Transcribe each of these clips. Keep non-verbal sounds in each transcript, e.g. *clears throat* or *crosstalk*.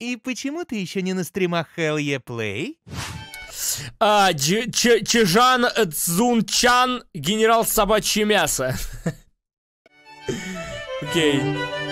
И почему ты еще не на стримах Hell Yeah Play? А, Дж Ч Чижан э, Цзунчан, генерал собачье мясо. *laughs* Окей. okay.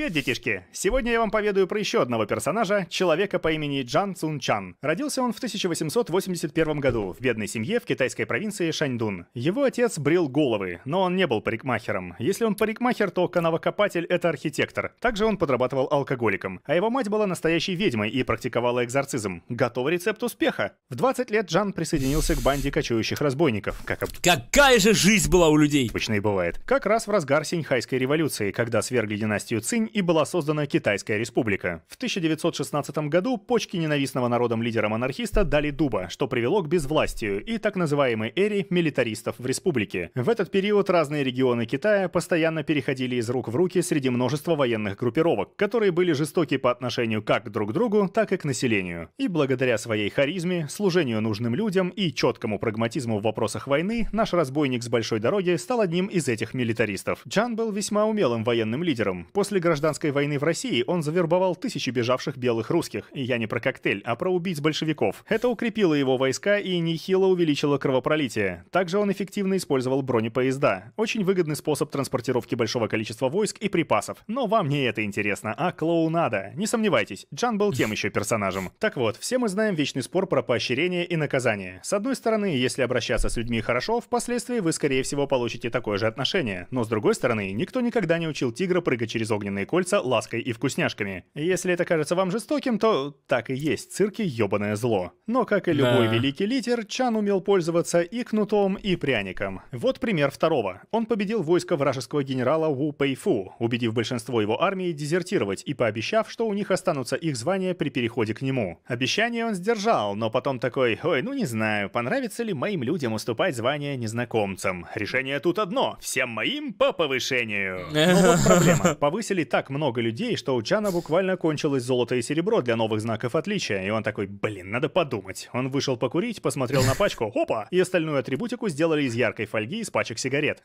Привет, детишки! Сегодня я вам поведаю про еще одного персонажа, человека по имени Джан Цун Чан. Родился он в 1881 году в бедной семье в китайской провинции Шаньдун. Его отец брил головы, но он не был парикмахером. Если он парикмахер, то канавокопатель — это архитектор. Также он подрабатывал алкоголиком. А его мать была настоящей ведьмой и практиковала экзорцизм. Готовый рецепт успеха! В 20 лет Джан присоединился к банде кочующих разбойников. Как об... Какая же жизнь была у людей! Обычно и бывает. Как раз в разгар Синьхайской революции, когда свергли династию Цинь и была создана Китайская республика. В 1916 году почки ненавистного народом лидера-монархиста дали дуба, что привело к безвластию и так называемой эре милитаристов в республике. В этот период разные регионы Китая постоянно переходили из рук в руки среди множества военных группировок, которые были жестоки по отношению как друг к другу, так и к населению. И благодаря своей харизме, служению нужным людям и четкому прагматизму в вопросах войны, наш разбойник с большой дороги стал одним из этих милитаристов. Джан был весьма умелым военным лидером. После граждан гражданской войны в России он завербовал тысячи бежавших белых русских, и я не про коктейль, а про убийц большевиков. Это укрепило его войска и нехило увеличило кровопролитие. Также он эффективно использовал бронепоезда. Очень выгодный способ транспортировки большого количества войск и припасов. Но вам не это интересно, а клоунада. Не сомневайтесь, Джан был тем еще персонажем. Так вот, все мы знаем вечный спор про поощрение и наказание. С одной стороны, если обращаться с людьми хорошо, впоследствии вы, скорее всего, получите такое же отношение. Но с другой стороны, никто никогда не учил тигра прыгать через огненный драгоценные кольца лаской и вкусняшками. Если это кажется вам жестоким, то так и есть, цирки ёбаное зло. Но, как и любой да. великий лидер, Чан умел пользоваться и кнутом, и пряником. Вот пример второго. Он победил войско вражеского генерала Ву Пэйфу, убедив большинство его армии дезертировать и пообещав, что у них останутся их звания при переходе к нему. Обещание он сдержал, но потом такой «Ой, ну не знаю, понравится ли моим людям уступать звание незнакомцам. Решение тут одно – всем моим по повышению». *laughs* Ну вот проблема. Повысили так много людей, что у Чана буквально кончилось золото и серебро для новых знаков отличия, и он такой, блин, надо подумать. Он вышел покурить, посмотрел на пачку, *laughs* опа, и остальную атрибутику сделали из яркой фольги из пачек сигарет.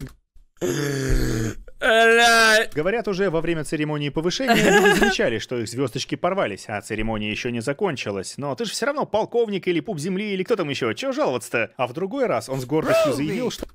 Говорят, уже во время церемонии повышения *laughs* люди замечали, что их звездочки порвались, а церемония еще не закончилась. Но ты же все равно полковник или пуп земли или кто там еще, чего жаловаться-то? А в другой раз он с гордостью заявил, что...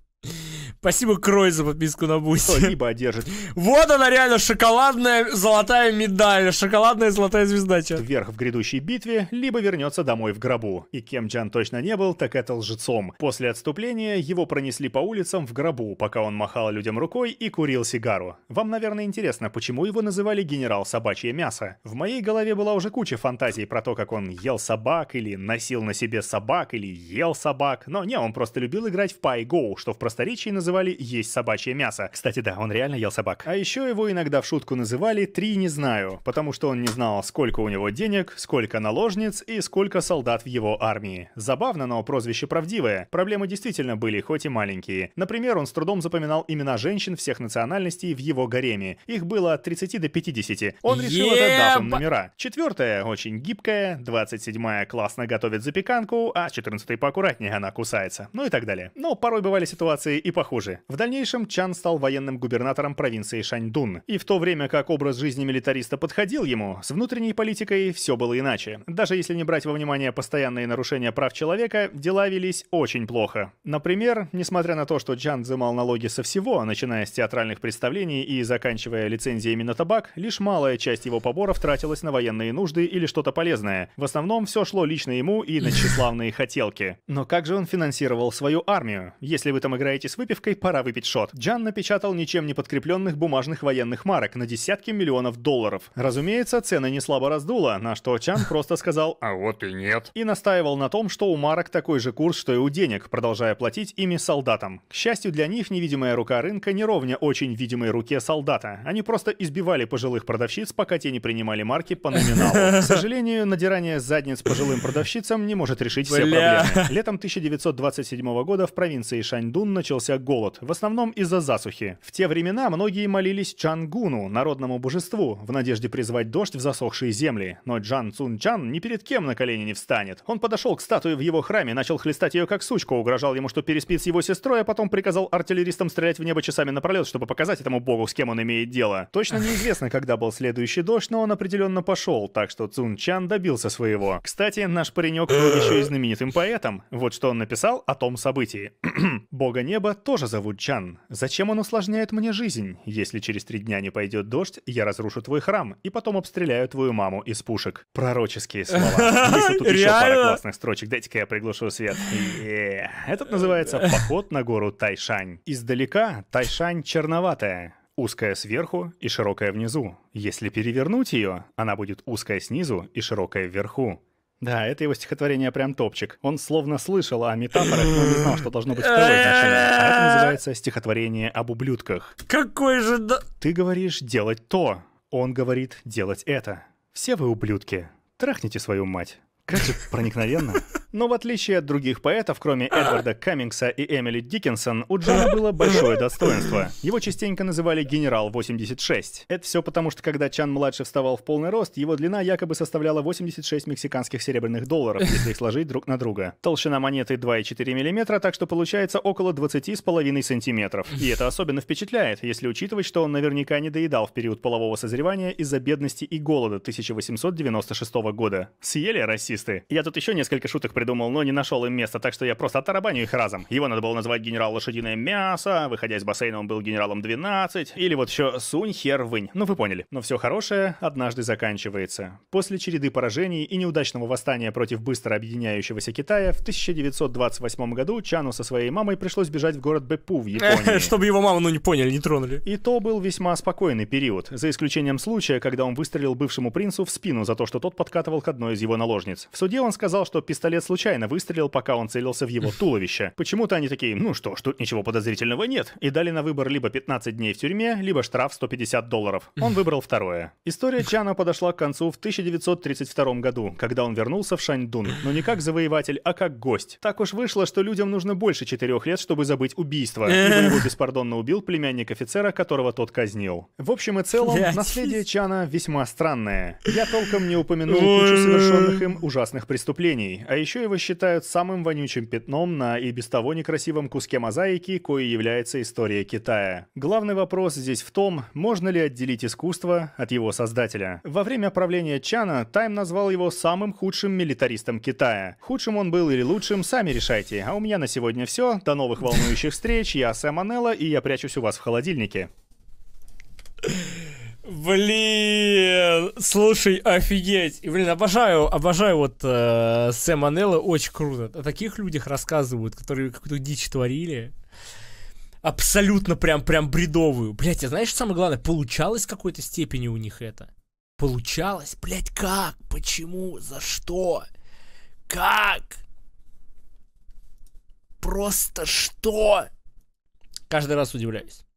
Спасибо Крой за подписку на Бусти. Либо одержит. Вот она реально шоколадная золотая медаль, шоколадная золотая звезда. Вверх в грядущей битве, либо вернется домой в гробу. И кем Джан точно не был, так это лжецом. После отступления его пронесли по улицам в гробу, пока он махал людям рукой и курил сигару. Вам, наверное, интересно, почему его называли генерал собачье мясо? В моей голове была уже куча фантазий про то, как он ел собак или носил на себе собак или ел собак, но не, он просто любил играть в пай-гоу, что в просторечии называется называли «Есть собачье мясо». Кстати, да, он реально ел собак. А еще его иногда в шутку называли «Три не знаю», потому что он не знал, сколько у него денег, сколько наложниц и сколько солдат в его армии. Забавно, но прозвище правдивое. Проблемы действительно были, хоть и маленькие. Например, он с трудом запоминал имена женщин всех национальностей в его гареме. Их было от 30 до 50. Он решил Еб... это дафом номера. Четвертая очень гибкая, 27-я классно готовит запеканку, а 14-й поаккуратнее она кусается. Ну и так далее. Но порой бывали ситуации и похуже молодежи. В дальнейшем Чан стал военным губернатором провинции Шаньдун. И в то время как образ жизни милитариста подходил ему, с внутренней политикой все было иначе. Даже если не брать во внимание постоянные нарушения прав человека, дела велись очень плохо. Например, несмотря на то, что Чан взимал налоги со всего, начиная с театральных представлений и заканчивая лицензиями на табак, лишь малая часть его поборов тратилась на военные нужды или что-то полезное. В основном все шло лично ему и на тщеславные хотелки. Но как же он финансировал свою армию? Если вы там играете с выпивкой, заявкой «Пора выпить шот». Джан напечатал ничем не подкрепленных бумажных военных марок на десятки миллионов долларов. Разумеется, цены не слабо раздуло, на что Чан просто сказал «А вот и нет». И настаивал на том, что у марок такой же курс, что и у денег, продолжая платить ими солдатам. К счастью для них, невидимая рука рынка не ровня очень видимой руке солдата. Они просто избивали пожилых продавщиц, пока те не принимали марки по номиналу. К сожалению, надирание задниц пожилым продавщицам не может решить все проблемы. Летом 1927 года в провинции Шаньдун начался голод голод, в основном из-за засухи. В те времена многие молились Чангуну, народному божеству, в надежде призвать дождь в засохшие земли. Но Джан Цун Чан ни перед кем на колени не встанет. Он подошел к статуе в его храме, начал хлестать ее как сучку, угрожал ему, что переспит с его сестрой, а потом приказал артиллеристам стрелять в небо часами напролет, чтобы показать этому богу, с кем он имеет дело. Точно *laughs* неизвестно, когда был следующий дождь, но он определенно пошел, так что Цун Чан добился своего. Кстати, наш паренек был *gasps* еще и знаменитым поэтом. Вот что он написал о том событии. *clears throat* «Бога неба тоже зовут Чан. Зачем он усложняет мне жизнь? Если через три дня не пойдет дождь, я разрушу твой храм и потом обстреляю твою маму из пушек. Пророческие слова. Есть *laughs* тут еще пара классных строчек. Дайте-ка я приглушу свет. Этот называется «Поход на гору Тайшань». Издалека Тайшань черноватая, узкая сверху и широкая внизу. Если перевернуть ее, она будет узкая снизу и широкая вверху. Да, это его стихотворение прям топчик. Он словно слышал о метафорах, но не знал, что должно быть второе значение. А это называется стихотворение об ублюдках. Какой же да... Ты говоришь «делать то», он говорит «делать это». Все вы ублюдки. Трахните свою мать. Как же проникновенно. Но в отличие от других поэтов, кроме Эдварда Каммингса и Эмили Диккенсон, у Джона было большое достоинство. Его частенько называли «Генерал 86». Это все потому, что когда Чан-младший вставал в полный рост, его длина якобы составляла 86 мексиканских серебряных долларов, если их сложить друг на друга. Толщина монеты 2,4 мм, так что получается около 20,5 сантиметров. И это особенно впечатляет, если учитывать, что он наверняка не доедал в период полового созревания из-за бедности и голода 1896 года. Съели расисты? Я тут еще несколько шуток придумал, но не нашел им места, так что я просто оттарабаню их разом. Его надо было назвать генерал лошадиное мясо, выходя из бассейна он был генералом 12, или вот еще сунь хер вынь. Ну вы поняли. Но все хорошее однажды заканчивается. После череды поражений и неудачного восстания против быстро объединяющегося Китая в 1928 году Чану со своей мамой пришлось бежать в город Бэпу в э, Японии. *laughs* Чтобы его маму ну не поняли, не тронули. И то был весьма спокойный период, за исключением случая, когда он выстрелил бывшему принцу в спину за то, что тот подкатывал к одной из его наложниц. В суде он сказал, что пистолет случайно выстрелил, пока он целился в его туловище. Почему-то они такие, ну что ж, тут ничего подозрительного нет. И дали на выбор либо 15 дней в тюрьме, либо штраф 150 долларов. Он выбрал второе. История Чана подошла к концу в 1932 году, когда он вернулся в Шаньдун. Но не как завоеватель, а как гость. Так уж вышло, что людям нужно больше четырех лет, чтобы забыть убийство. Ибо его беспардонно убил племянник офицера, которого тот казнил. В общем и целом, наследие Чана весьма странное. Я толком не упомянул кучу совершенных им ужасных преступлений. А еще еще его считают самым вонючим пятном на и без того некрасивом куске мозаики, кое является история Китая. Главный вопрос здесь в том, можно ли отделить искусство от его создателя. Во время правления Чана Тайм назвал его самым худшим милитаристом Китая. Худшим он был или лучшим, сами решайте. А у меня на сегодня все. До новых волнующих встреч. Я Сэм Анелла, и я прячусь у вас в холодильнике. Блин, слушай, офигеть. И, блин, обожаю, обожаю вот э, Сэма Нелла, очень круто. О таких людях рассказывают, которые какую-то дичь творили. Абсолютно прям, прям бредовую. Блять, а знаешь, самое главное, получалось в какой-то степени у них это? Получалось? Блять, как? Почему? За что? Как? Просто что? Каждый раз удивляюсь.